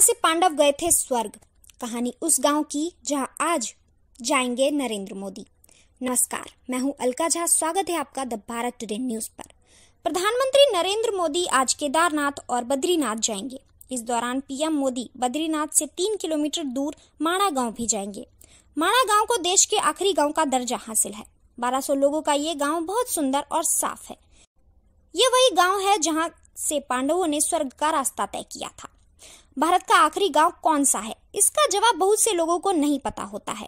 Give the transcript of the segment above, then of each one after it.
वहां से पांडव गए थे स्वर्ग कहानी उस गांव की जहाँ आज जाएंगे नरेंद्र मोदी नमस्कार मैं हूँ अलका झा स्वागत है आपका द भारत टुडे न्यूज पर प्रधानमंत्री नरेंद्र मोदी आज केदारनाथ और बद्रीनाथ जाएंगे इस दौरान पीएम मोदी बद्रीनाथ से तीन किलोमीटर दूर माणा गांव भी जाएंगे माणा गांव को देश के आखिरी गांव का दर्जा हासिल है 1200 लोगों का ये गांव बहुत सुंदर और साफ है ये वही गांव है जहां से पांडवों ने स्वर्ग का रास्ता तय किया था भारत का आखिरी गांव कौन सा है इसका जवाब बहुत से लोगों को नहीं पता होता है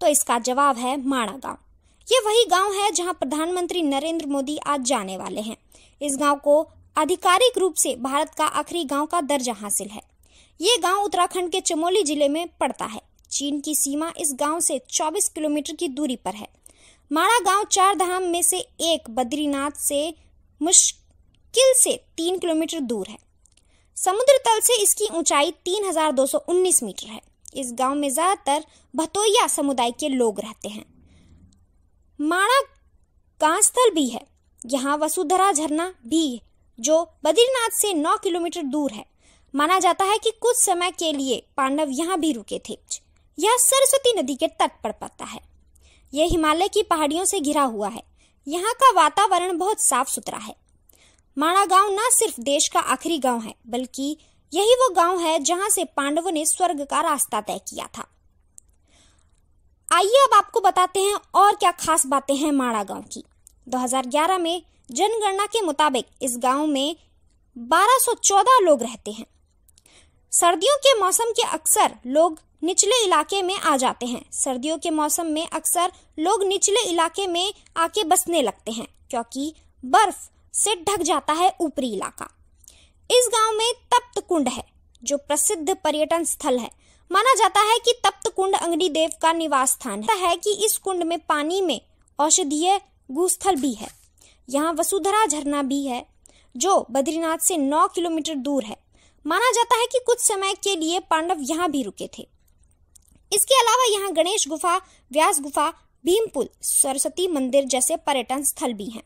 तो इसका जवाब है माणा गांव ये वही गांव है जहां प्रधानमंत्री नरेंद्र मोदी आज जाने वाले हैं इस गांव को आधिकारिक रूप से भारत का आखिरी गांव का दर्जा हासिल है ये गांव उत्तराखंड के चमोली जिले में पड़ता है चीन की सीमा इस गांव से 24 किलोमीटर की दूरी पर है माणा गांव चार धाम में से एक बद्रीनाथ से मुश्किल से तीन किलोमीटर दूर है समुद्र तल से इसकी ऊंचाई 3219 मीटर है इस गांव में ज्यादातर भतोया समुदाय के लोग रहते हैं माणा कांस्थल भी है यहाँ वसुधरा झरना भी है जो बद्रीनाथ से 9 किलोमीटर दूर है माना जाता है कि कुछ समय के लिए पांडव यहाँ भी रुके थे यह सरस्वती नदी के तट पर पड़ता है यह हिमालय की पहाड़ियों से घिरा हुआ है यहाँ का वातावरण बहुत साफ सुथरा है माणा गांव न सिर्फ देश का आखिरी गांव है बल्कि यही वो गांव है जहां से पांडवों ने स्वर्ग का रास्ता तय किया था आइए अब आपको बताते हैं और क्या खास बातें हैं माणा गांव की 2011 में जनगणना के मुताबिक इस गांव में 1214 लोग रहते हैं सर्दियों के मौसम के अक्सर लोग निचले इलाके में आ जाते हैं सर्दियों के मौसम में अक्सर लोग निचले इलाके में आके बसने लगते हैं क्योंकि बर्फ से ढक जाता है ऊपरी इलाका इस गांव में तप्त कुंड है जो प्रसिद्ध पर्यटन स्थल है माना जाता है कि तप्त कुंड अग्निदेव का निवास स्थान है।, है कि इस कुंड में पानी में औषधीय गुस्थल भी है यहाँ वसुधरा झरना भी है जो बद्रीनाथ से 9 किलोमीटर दूर है माना जाता है कि कुछ समय के लिए पांडव यहाँ भी रुके थे इसके अलावा यहाँ गणेश गुफा व्यास गुफा भीमपुल सरस्वती मंदिर जैसे पर्यटन स्थल भी हैं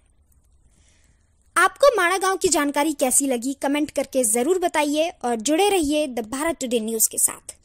आपको माड़ा गांव की जानकारी कैसी लगी कमेंट करके जरूर बताइए और जुड़े रहिए द भारत टुडे न्यूज के साथ